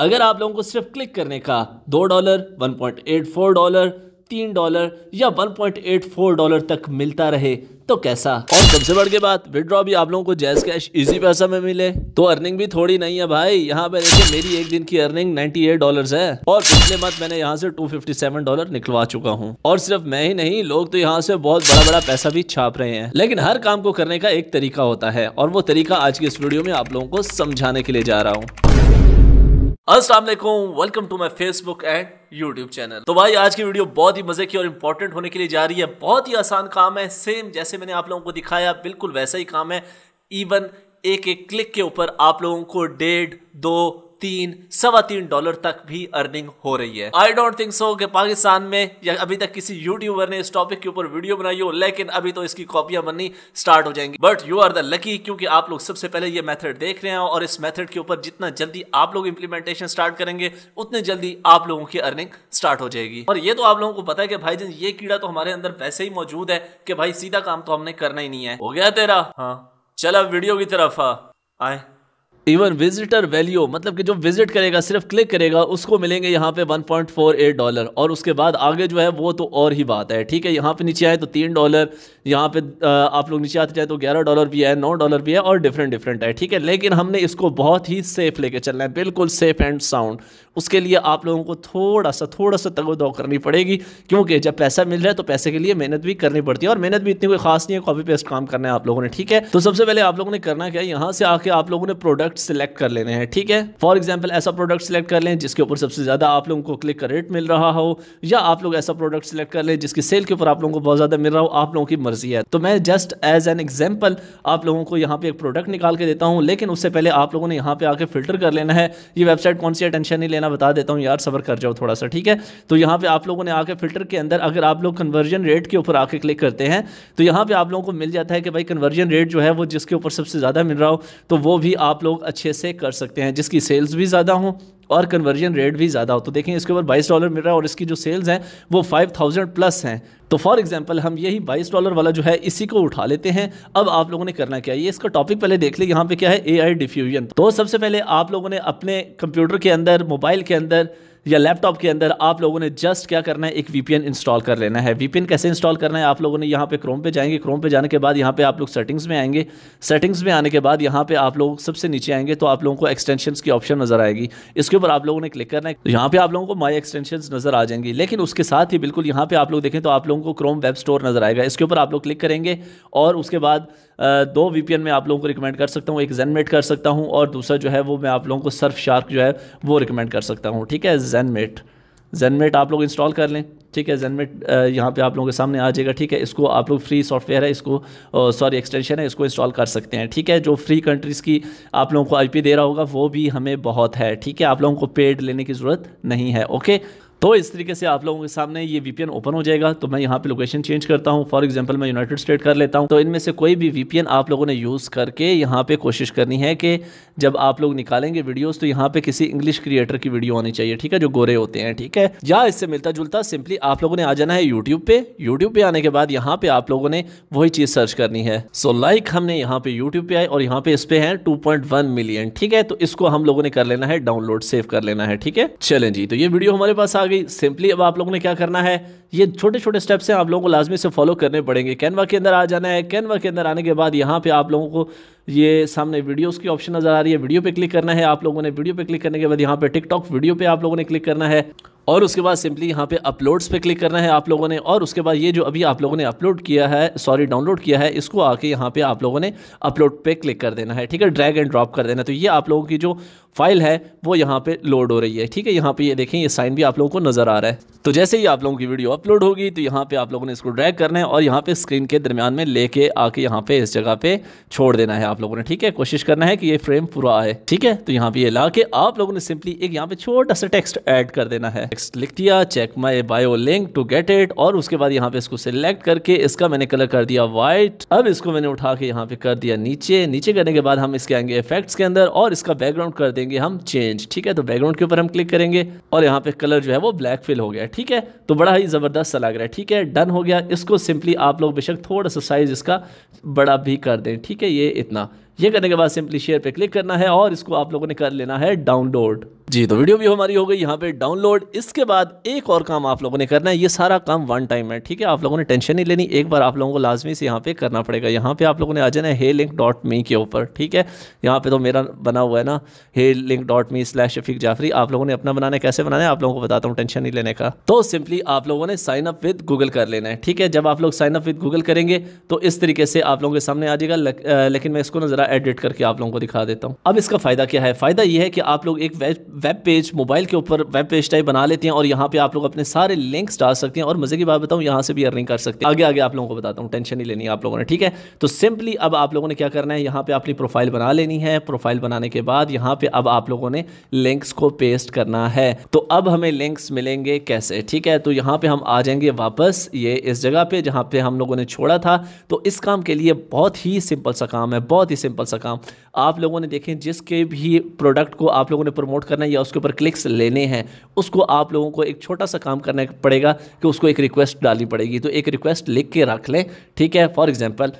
अगर आप लोगों को सिर्फ क्लिक करने का दो dollar one point eight four dollar तीन डॉलर या one point eight four dollar तक मिलता रहे तो कैसा और सबसे बढ़ के बात विड्रॉ भी आप लोगों को जैस कैश इजी पैसा में मिले तो अर्निंग भी थोड़ी नहीं है भाई यहाँ पे देखिए मेरी एक दिन की अर्निंग 98 डॉलर्स है और पिछले मत मैंने यहाँ से 257 डॉलर निकलवा चुका हूँ और सिर्फ मैं ही नहीं लोग तो यहाँ से बहुत बड़ा बड़ा पैसा भी छाप रहे हैं लेकिन हर काम को करने का एक तरीका होता है और वो तरीका आज की इस वीडियो में आप लोगों को समझाने के लिए जा रहा हूँ Aslam welcome to my Facebook and YouTube channel तो भाई आज की वीडियो बहुत ही मजे की और इंपॉर्टेंट होने के लिए जा रही है बहुत ही आसान काम है सेम जैसे मैंने आप लोगों को दिखाया बिल्कुल वैसा ही काम है इवन एक एक क्लिक के ऊपर आप लोगों को डेढ़ दो तीन सवा तीन डॉलर तक भी अर्निंग हो रही है आई डोंट थिंक सो कि पाकिस्तान में या अभी तक किसी यूट्यूबर ने इस टॉपिक के ऊपर वीडियो बनाई हो लेकिन अभी तो इसकी कॉपियां बननी स्टार्ट हो जाएंगी but you are the lucky क्योंकि आप लोग सबसे पहले ये मेथड देख रहे हैं और इस मेथड के ऊपर जितना जल्दी आप लोग इंप्लीमेंटेशन स्टार्ट करेंगे उतने जल्दी आप लोगों की अर्निंग स्टार्ट हो जाएगी और ये तो आप लोगों को पता है कि भाई जन ये कीड़ा तो हमारे अंदर वैसे ही मौजूद है कि भाई सीधा काम तो हमने करना ही नहीं है हो गया तेरा हाँ चला वीडियो की तरफ हाँ। आए इवन विजिटर वैल्यू मतलब कि जो विजिट करेगा सिर्फ क्लिक करेगा उसको मिलेंगे यहाँ पे 1.48 डॉलर और उसके बाद आगे जो है वो तो और ही बात है ठीक है यहाँ पे नीचे आए तो तीन डॉलर यहाँ पे आप लोग नीचे आते जाए तो ग्यारह डॉलर भी है नौ डॉलर भी है और डिफरेंट डिफरेंट है ठीक है लेकिन हमने इसको बहुत ही सेफ लेके चलना है बिल्कुल सेफ एंड साउंड उसके लिए आप लोगों को थोड़ा सा थोड़ा सा तगोदौ करनी पड़ेगी क्योंकि जब पैसा मिल रहा है तो पैसे के लिए मेहनत भी करनी पड़ती है और मेहनत भी इतनी कोई खास नहीं है कॉपी पेस्ट काम करना है आप लोगों ने ठीक है तो सबसे पहले आप लोगों ने करना क्या है यहाँ से आके आप लोगों ने प्रोडक्ट प्रोडक्ट सिलेक्ट कर लेने हैं ठीक है फॉर एग्जाम्पल ऐसा प्रोडक्ट सिलेक्ट कर लें जिसके ऊपर सबसे ज़्यादा आप लोगों को क्लिक का रेट मिल रहा हो या आप लोग ऐसा प्रोडक्ट सिलेक्ट कर लें जिसकी सेल के ऊपर आप लोगों को बहुत ज़्यादा मिल रहा हो आप लोगों की मर्जी है तो मैं जस्ट एज एन एग्जाम्पल आप लोगों को यहाँ पे एक प्रोडक्ट निकाल के देता हूँ लेकिन उससे पहले आप लोगों ने यहाँ पे आके फिल्टर कर लेना है ये वेबसाइट कौन सी अटेंशन नहीं लेना बता देता हूँ यार सबर कर जाओ थोड़ा सा ठीक है तो यहाँ पे आप लोगों ने आके फिल्टर के अंदर अगर आप लोग कन्वर्जन रेट के ऊपर आके क्लिक करते हैं तो यहाँ पे आप लोगों को मिल जाता है कि भाई कन्वर्जन रेट जो है वो जिसके ऊपर सबसे ज़्यादा मिल रहा हो तो वो भी आप लोग अच्छे से कर सकते हैं जिसकी सेल्स भी ज़्यादा हो और कन्वर्जन रेट भी ज़्यादा हो तो देखें इसके ऊपर बाईस डॉलर मिल रहा है और इसकी जो सेल्स हैं वो फाइव थाउजेंड प्लस हैं तो फॉर एग्जांपल हम यही बाईस डॉलर वाला जो है इसी को उठा लेते हैं अब आप लोगों ने करना क्या है इसका टॉपिक पहले देख ले यहाँ पे क्या है एआई डिफ्यूजन तो सबसे पहले आप लोगों ने अपने कंप्यूटर के अंदर मोबाइल के अंदर या लैपटॉप के अंदर आप लोगों ने जस्ट क्या करना है एक वीपीएन इंस्टॉल कर लेना है वीपीएन कैसे इंस्टॉल करना है आप लोगों ने यहाँ पे क्रोम पे जाएंगे क्रोम पे जाने के बाद यहाँ पे आप लोग सेटिंग्स में आएंगे सेटिंग्स में आने के बाद यहाँ पे आप लोग सबसे नीचे आएंगे तो आप लोगों को एक्सटेंशन की ऑप्शन नजर आएगी इसके ऊपर आप लोगों ने क्लिक करना है तो यहाँ पे आप लोगों को माई एक्सटेंशन नजर आ जाएंगी लेकिन उसके साथ ही बिल्कुल यहाँ पे आप लोग देखें तो आप लोगों को क्रोम वेब स्टोर नजर आएगा इसके ऊपर आप लोग क्लिक करेंगे और उसके बाद दो वीपीएन में आप लोगों को रिकमेंड कर सकता हूँ एक जेनमेट कर सकता हूँ और दूसरा जो है वो मैं आप लोगों को सर्फ शार्क जो है वो रिकमेंड कर सकता हूँ ठीक है जेनमेट जेनमेट आप लोग इंस्टॉल कर लें ठीक है जैनमेट यहाँ पे आप लोगों के सामने आ जाएगा ठीक है इसको आप लोग फ्री सॉफ्टवेयर है इसको सॉरी एक्सटेंशन है इसको इंस्टॉल कर सकते हैं ठीक है जो फ्री कंट्रीज़ की आप लोगों को आईपी दे रहा होगा वो भी हमें बहुत है ठीक है आप लोगों को पेड लेने की ज़रूरत नहीं है ओके तो इस तरीके से आप लोगों के सामने ये वीपीएन ओपन हो जाएगा तो मैं यहाँ पे लोकेशन चेंज करता हूँ फॉर एग्जाम्पल मैं यूनाइटेड स्टेट कर लेता हूँ तो इनमें से कोई भी वीपीएन आप लोगों ने यूज़ करके यहाँ पे कोशिश करनी है कि जब आप लोग निकालेंगे वीडियोस तो यहाँ पे किसी इंग्लिश क्रिएटर की वीडियो आनी चाहिए ठीक है जो गोरे होते हैं ठीक है या इससे मिलता जुलता सिंपली आप लोगों ने आ जाना है यूट्यूब पे यूट्यूब पे आने के बाद यहाँ पे आप लोगों ने वही चीज़ सर्च करनी है सो लाइक हमने यहाँ पे यूट्यूब पे आए और यहाँ पे इस पे है टू मिलियन ठीक है तो इसको हम लोगों ने कर लेना है डाउनलोड सेव कर लेना है ठीक है चलें जी तो ये वीडियो हमारे पास आ भी सिंपली अब आप लोगों ने क्या करना है ये छोटे छोटे स्टेप्स हैं आप लोगों को लाजमी से फॉलो करने पड़ेंगे कैनवा के अंदर आ जाना है कैनवा के अंदर आने के बाद यहाँ पे आप लोगों को ये सामने वीडियोस की ऑप्शन नज़र आ रही है वीडियो पे क्लिक करना है आप लोगों ने वीडियो पे क्लिक करने के बाद यहाँ पे टिकटॉक वीडियो पे आप लोगों ने क्लिक करना है और उसके बाद सिंपली यहाँ पे अपलोड्स पे क्लिक करना है आप लोगों ने और उसके बाद ये जो अभी आप लोगों ने अपलोड किया है सॉरी डाउनलोड किया है इसको आके यहाँ पे आप लोगों ने अपलोड पे क्लिक कर देना है ठीक है ड्रैग एंड ड्रॉप कर देना तो ये आप लोगों की जो फाइल है वो यहाँ पे लोड हो रही है ठीक है यहाँ पे ये देखें ये साइन भी आप लोगों को नज़र आ रहा है तो जैसे ही आप लोगों की वीडियो अपलोड होगी तो यहाँ पे आप लोगों ने इसको ड्रैग करना है और यहाँ पे स्क्रीन के दरमियान में लेके आके यहाँ पे इस जगह पे छोड़ देना है आप लोगों ने ठीक है कोशिश करना है कि ये फ्रेम पूरा आए ठीक है तो यहाँ पे ये ला के आप लोगों ने सिंपली एक यहाँ पे छोटा सा टेक्स्ट ऐड कर देना है टेक्स्ट लिख दिया check my bio link to get it और उसके बाद यहाँ पे इसको सिलेक्ट करके इसका मैंने कलर कर दिया व्हाइट अब इसको मैंने उठा के यहाँ पे कर दिया नीचे नीचे करने के बाद हम इसके आएंगे इफेक्ट्स के अंदर और इसका बैकग्राउंड कर देंगे हम चेंज ठीक है तो बैकग्राउंड के ऊपर हम क्लिक करेंगे और यहाँ पे कलर जो है वो ब्लैक फिल हो गया ठीक है तो बड़ा ही ज़बरदस्त सा लग रहा है ठीक है डन हो गया इसको सिंपली आप लोग बेशक थोड़ा सा साइज इसका बड़ा भी कर दें ठीक है ये इतना ये करने के बाद सिंपली शेयर पे क्लिक करना है और इसको आप लोगों ने कर लेना है डाउनलोड जी तो वीडियो भी हमारी हो गई यहाँ पे डाउनलोड इसके बाद एक और काम आप लोगों ने करना है ये सारा काम वन टाइम है ठीक है आप लोगों ने टेंशन नहीं लेनी एक बार आप लोगों को लाजमी से यहाँ पे करना पड़ेगा यहाँ पे आप लोगों ने आ जाना है हे लिंक डॉट मी के ऊपर ठीक है यहाँ पे तो मेरा बना हुआ है ना hey link dot me slash Shafiq Jafri आप लोगों ने अपना बनाना है कैसे बनाना है आप लोगों को बताता हूँ टेंशन नहीं लेने का तो सिंपली आप लोगों ने साइन अप विद गूगल कर लेना है ठीक है जब आप लोग साइन अप विद गूगल करेंगे तो इस तरीके से आप लोगों के सामने आ जाएगा लेकिन मैं इसको ना सारा एडिट करके आप लोगों को दिखा देता हूँ अब इसका फायदा क्या है फायदा यह है कि आप लोग एक वेब पेज मोबाइल के ऊपर वेब पेज टाइप बना लेते हैं और यहाँ पे आप लोग अपने सारे लिंक्स डाल सकते हैं और मजे की बात बताऊँ यहाँ से भी अर्निंग कर सकते हैं आगे आगे आप लोगों को बताता हूँ टेंशन नहीं लेनी आप लोगों ने ठीक है तो सिंपली अब आप लोगों ने क्या करना है यहाँ पे अपनी प्रोफाइल बना लेनी है प्रोफाइल बनाने के बाद यहाँ पे अब आप लोगों ने लिंक्स को पेस्ट करना है तो अब हमें लिंक्स मिलेंगे कैसे ठीक है तो यहाँ पे हम आ जाएंगे वापस ये इस जगह पे जहाँ पे हम लोगों ने छोड़ा था तो इस काम के लिए बहुत ही सिंपल सा काम है बहुत ही सिंपल सा काम आप लोगों ने देखें जिसके भी प्रोडक्ट को आप लोगों ने प्रमोट करना है या उसके ऊपर क्लिक्स लेने हैं उसको आप लोगों को एक छोटा सा काम करना पड़ेगा कि उसको एक रिक्वेस्ट डालनी पड़ेगी तो एक रिक्वेस्ट लिख के रख लें ठीक है फॉर एग्ज़ाम्पल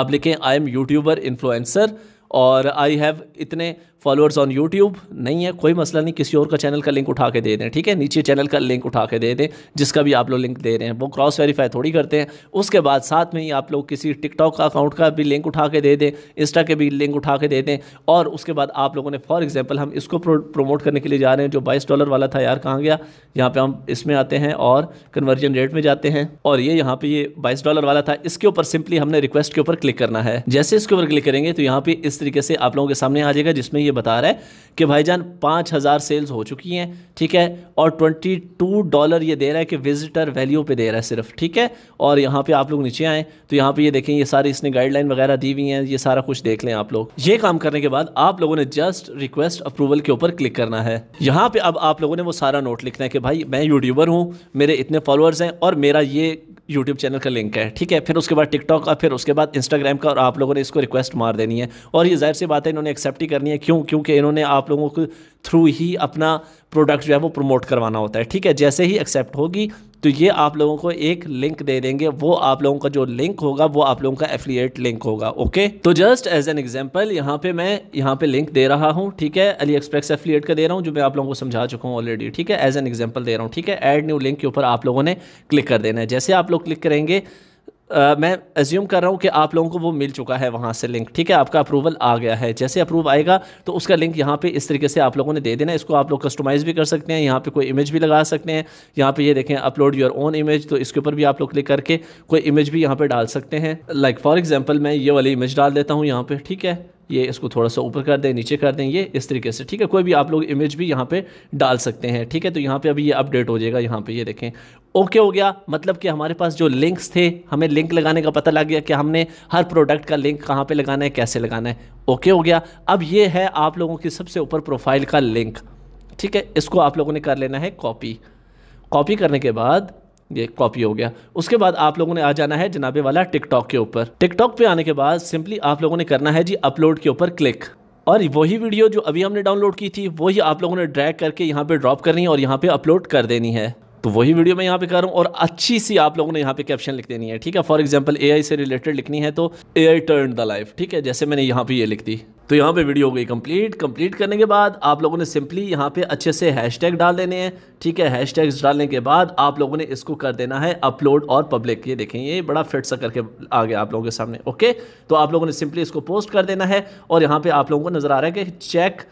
आप लिखें आई एम यूट्यूबर इन्फ्लुएंसर और आई हैव इतने फॉलोअर्स ऑन यूट्यूब नहीं है कोई मसला नहीं किसी और का चैनल का लिंक उठा के दे दें ठीक है नीचे चैनल का लिंक उठा के दे दें जिसका भी आप लोग लिंक दे रहे हैं वो क्रॉस वेरीफाई थोड़ी करते हैं उसके बाद साथ में ही आप लोग किसी टिकटॉक का अकाउंट का भी लिंक उठा के दे दें इंस्टा के भी लिंक उठा के दे दें और उसके बाद आप लोगों ने फॉर एग्जाम्पल हम इसको प्रोमोट करने के लिए जा रहे हैं जो बाईस डॉलर वाला था यार कहाँ गया यहाँ पर हम इसमें आते हैं और कन्वर्जन रेट में जाते हैं और ये यहाँ पर ये बाईस डॉलर वाला था इसके ऊपर सिंपली हमने रिक्वेस्ट के ऊपर क्लिक करना है जैसे इसके ऊपर क्लिक करेंगे तो यहाँ पर इस तरीके से आप लोगों के सामने आ जाएगा जिसमें ये बता रहा है कि भाईजान पाँच हज़ार सेल्स हो चुकी हैं ठीक है और ट्वेंटी टू डॉलर ये दे रहा है कि विजिटर वैल्यू पे दे रहा है सिर्फ ठीक है और यहाँ पे आप लोग नीचे आएँ तो यहाँ पे ये देखें ये सारी इसने गाइडलाइन वगैरह दी हुई हैं ये सारा कुछ देख लें आप लोग ये काम करने के बाद आप लोगों ने जस्ट रिक्वेस्ट अप्रूवल के ऊपर क्लिक करना है यहाँ पर अब आप लोगों ने वो सारा नोट लिखना है कि भाई मैं यूट्यूबर हूँ मेरे इतने फॉलोअर्स हैं और मेरा ये यूट्यूब चैनल का लिंक है ठीक है फिर उसके बाद टिकटॉक और फिर उसके बाद इंस्टाग्राम का और आप लोगों ने इसको रिक्वेस्ट मार देनी है और ये जाहिर सी बात है इन्होंने एक्सेप्ट ही करनी है क्यों क्योंकि इन्होंने आप लोगों को थ्रू ही अपना प्रोडक्ट जो है वो प्रमोट करवाना होता है ठीक है जैसे ही एक्सेप्ट होगी तो ये आप लोगों को एक लिंक दे देंगे वो आप लोगों का जो लिंक होगा वो आप लोगों का एफिलियट लिंक होगा ओके तो जस्ट एज एन एग्जाम्पल यहाँ पे मैं यहाँ पे लिंक दे रहा हूँ ठीक है अली एक्सप्रेस एफिलियट का दे रहा हूँ जो मैं आप लोगों को समझा चुका हूँ ऑलरेडी ठीक है एज एन एग्जाम्पल दे रहा हूँ ठीक है एड न्यू लिंक के ऊपर आप लोगों ने क्लिक कर देना है जैसे आप लोग क्लिक करेंगे Uh, मैं एज्यूम कर रहा हूँ कि आप लोगों को वो मिल चुका है वहाँ से लिंक ठीक है आपका अप्रूवल आ गया है जैसे अप्रूव आएगा तो उसका लिंक यहाँ पे इस तरीके से आप लोगों ने दे देना इसको आप लोग कस्टमाइज़ भी कर सकते हैं यहाँ पे कोई इमेज भी लगा सकते हैं यहाँ पे ये देखें अपलोड योर ओन इमेज तो इसके ऊपर भी आप लोग क्लिक करके कोई इमेज भी यहाँ पर डाल सकते हैं लाइक फॉर एग्जाम्पल मैं ये वाली इमेज डाल देता हूँ यहाँ पर ठीक है ये इसको थोड़ा सा ऊपर कर दें नीचे कर दें ये इस तरीके से ठीक है कोई भी आप लोग इमेज भी यहाँ पे डाल सकते हैं ठीक है तो यहाँ पे अभी ये अपडेट हो जाएगा यहाँ पे ये देखें ओके हो गया मतलब कि हमारे पास जो लिंक्स थे हमें लिंक लगाने का पता लग गया कि हमने हर प्रोडक्ट का लिंक कहाँ पर लगाना है कैसे लगाना है ओके हो गया अब ये है आप लोगों की सबसे ऊपर प्रोफाइल का लिंक ठीक है इसको आप लोगों ने कर लेना है कॉपी कॉपी करने के बाद ये कॉपी हो गया उसके बाद आप लोगों ने आ जाना है जनाबे वाला टिकटॉक के ऊपर टिकटॉक पे आने के बाद सिंपली आप लोगों ने करना है जी अपलोड के ऊपर क्लिक और वही वीडियो जो अभी हमने डाउनलोड की थी वही आप लोगों ने ड्रैग करके यहाँ पे ड्रॉप करनी है और यहाँ पे अपलोड कर देनी है तो वही वीडियो मैं यहाँ पे कर रहा हूँ और अच्छी सी आप लोगों ने यहाँ पे कैप्शन लिख देनी है ठीक है फॉर एग्जाम्पल ए से रिलेटेड लिखनी है तो A I turn the life ठीक है जैसे मैंने यहाँ पे ये लिख दी तो यहाँ पे वीडियो हो गई कंप्लीट कंप्लीट करने के बाद आप लोगों ने सिंपली यहाँ पे अच्छे से हैशटैग डाल देने हैं ठीक है हैशटैग्स डालने के बाद आप लोगों ने इसको कर देना है अपलोड और पब्लिक ये देखें ये बड़ा फिट सा करके आ गया आप लोगों के सामने ओके तो आप लोगों ने सिंपली इसको पोस्ट कर देना है और यहाँ पे आप लोगों को नज़र आ रहा है कि चेक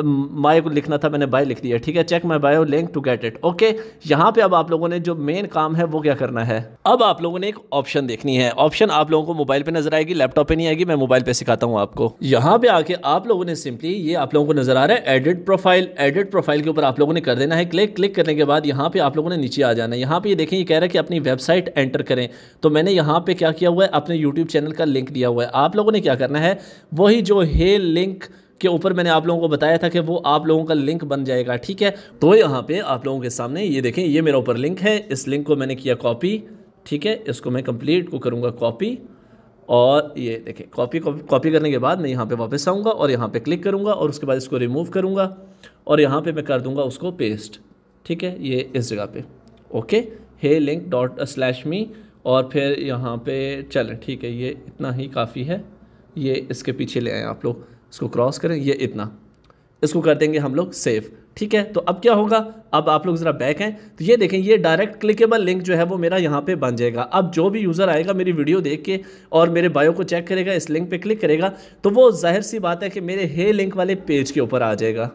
माई को लिखना था मैंने बाय लिख दिया ठीक है check my bio link to get it okay यहाँ पे अब आप लोगों ने जो मेन काम है वो क्या करना है अब आप लोगों ने एक ऑप्शन देखनी है ऑप्शन आप लोगों को मोबाइल पे नजर आएगी लैपटॉप पे नहीं आएगी मैं मोबाइल पे सिखाता हूँ आपको यहाँ पे आके आप लोगों ने सिंपली ये आप लोगों को नजर आ रहा है एडिट प्रोफाइल एडिट प्रोफाइल के ऊपर आप लोगों ने कर देना है क्लिक क्लिक करने के बाद यहाँ पे आप लोगों ने नीचे आ जाना है यहाँ पे ये देखें ये कह रहा है कि अपनी वेबसाइट एंटर करें तो मैंने यहाँ पे क्या किया हुआ है अपने यूट्यूब चैनल का लिंक दिया हुआ है आप लोगों ने क्या करना है वही जो हे लिंक के ऊपर मैंने आप लोगों को बताया था कि वो आप लोगों का लिंक बन जाएगा ठीक है तो यहाँ पे आप लोगों के सामने ये देखें ये मेरा ऊपर लिंक है इस लिंक को मैंने किया कॉपी ठीक है इसको मैं कंप्लीट को करूँगा कॉपी और ये देखें कॉपी कॉपी करने के बाद मैं यहाँ पर वापस आऊँगा और यहाँ पर क्लिक करूँगा और उसके बाद इसको रिमूव करूँगा और यहाँ पर मैं कर दूँगा उसको पेस्ट ठीक है ये इस जगह पर okay hey link dot slash me और फिर यहाँ पे चलें ठीक है ये इतना ही काफ़ी है ये इसके पीछे ले आएँ आप लोग इसको क्रॉस करें ये इतना इसको कर देंगे हम लोग सेव ठीक है तो अब क्या होगा अब आप लोग ज़रा बैक हैं तो ये देखें ये डायरेक्ट क्लिकेबल लिंक जो है वो मेरा यहाँ पे बन जाएगा अब जो भी यूज़र आएगा मेरी वीडियो देख के और मेरे बायो को चेक करेगा इस लिंक पे क्लिक करेगा तो वो जाहिर सी बात है कि मेरे हे लिंक वाले पेज के ऊपर आ जाएगा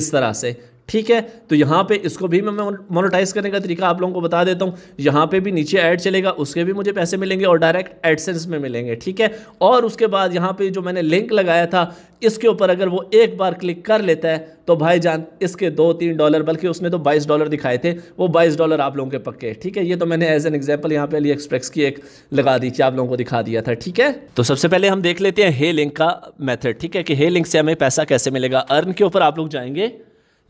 इस तरह से ठीक है तो यहाँ पे इसको भी मैं मोनोटाइज करने का तरीका आप लोगों को बता देता हूँ यहाँ पे भी नीचे ऐड चलेगा उसके भी मुझे पैसे मिलेंगे और डायरेक्ट एडसेंस में मिलेंगे ठीक है और उसके बाद यहाँ पे जो मैंने लिंक लगाया था इसके ऊपर अगर वो एक बार क्लिक कर लेता है तो भाई जान इसके दो तीन डॉलर बल्कि उसने तो बाईस डॉलर दिखाए थे वो बाईस डॉलर आप लोगों के पक्के ठीक है ये तो मैंने एज एन एग्जाम्पल यहाँ पे अली एक्सप्रेस की एक लगा दी थी आप लोगों को दिखा दिया था ठीक है तो सबसे पहले हम देख लेते हैं हे लिंक का मेथड ठीक है कि हे लिंक से हमें पैसा कैसे मिलेगा अर्न के ऊपर आप लोग जाएंगे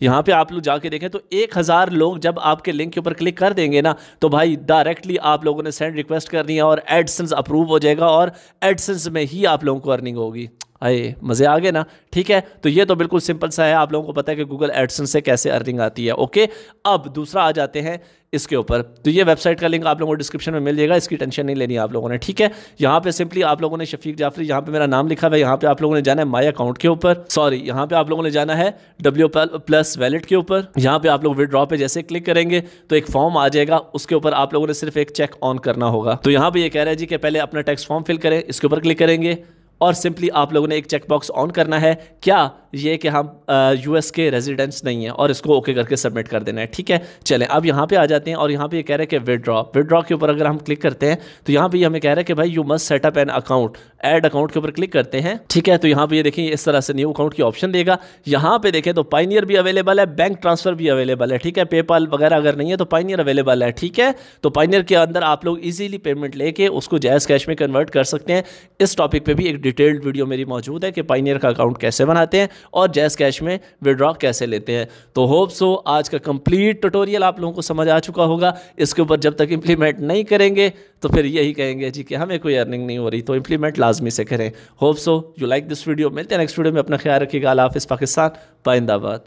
यहाँ पे आप लोग जाके देखें तो एक हज़ार लोग जब आपके लिंक के ऊपर क्लिक कर देंगे ना तो भाई डायरेक्टली आप लोगों ने सेंड रिक्वेस्ट करनी है और एडसन्स अप्रूव हो जाएगा और एडसन्स में ही आप लोगों को अर्निंग होगी आए मज़े आ गए ना ठीक है तो ये तो बिल्कुल सिंपल सा है आप लोगों को पता है कि गूगल एडसन से कैसे अर्निंग आती है ओके अब दूसरा आ जाते हैं इसके ऊपर तो ये वेबसाइट का लिंक आप लोगों को डिस्क्रिप्शन में मिल जाएगा इसकी टेंशन नहीं लेनी आप लोगों ने ठीक है यहाँ पे सिंपली आप लोगों ने शफीक जाफरी यहाँ पे मेरा नाम लिखा हुआ है यहाँ पे आप लोगों ने जाना है माई अकाउंट के ऊपर सॉरी यहाँ पे आप लोगों ने जाना है डब्ल्यू प्लस वैलेट के ऊपर यहाँ पे आप लोग विदड्रॉ पे जैसे क्लिक करेंगे तो एक फॉर्म आ जाएगा उसके ऊपर आप लोगों ने सिर्फ एक चेक ऑन करना होगा तो यहाँ पे ये कह रहे हैं जी कि पहले अपना टैक्स फॉर्म फिल करें इसके ऊपर क्लिक करेंगे और सिंपली आप लोगों ने एक चेकबॉक्स ऑन करना है क्या ये कि हम यूएस के रेजिडेंट्स नहीं हैं और इसको ओके करके सबमिट कर देना है ठीक है चलें अब यहाँ पे आ जाते हैं और यहाँ पे ये यह कह रहे हैं कि विदड्रॉ विदड्रॉ के ऊपर अगर हम क्लिक करते हैं तो यहाँ पे यह हमें कह रहे हैं कि भाई you must set up an account add account के ऊपर क्लिक करते हैं ठीक है तो यहाँ पर ये देखें इस तरह से न्यू अकाउंट की ऑप्शन देगा यहाँ पर देखें तो पाइनियर भी अवेलेबल है बैंक ट्रांसफर भी अवेलेबल है ठीक है पेपाल वगैरह अगर नहीं है तो पाइनियर अवेलेबल है ठीक है तो पाइनियर के अंदर आप लोग ईजिली पेमेंट लेके उसको जैज कैश में कन्वर्ट कर सकते हैं इस टॉपिक पर भी एक डिटेल्ड वीडियो मेरी मौजूद है कि पाइनियर का अकाउंट कैसे बनाते हैं और जैस कैश में विड्रॉ कैसे लेते हैं तो होप सो आज का कंप्लीट ट्यूटोरियल आप लोगों को समझ आ चुका होगा इसके ऊपर जब तक इम्प्लीमेंट नहीं करेंगे तो फिर यही कहेंगे जी कि हमें कोई अर्निंग नहीं हो रही तो इम्प्लीमेंट लाजमी से करें hope so you like this video मिलते हैं नेक्स्ट वीडियो में अपना ख्याल रखिएगा अला हाफिज़ पाकिस्तान पाइंदाबाद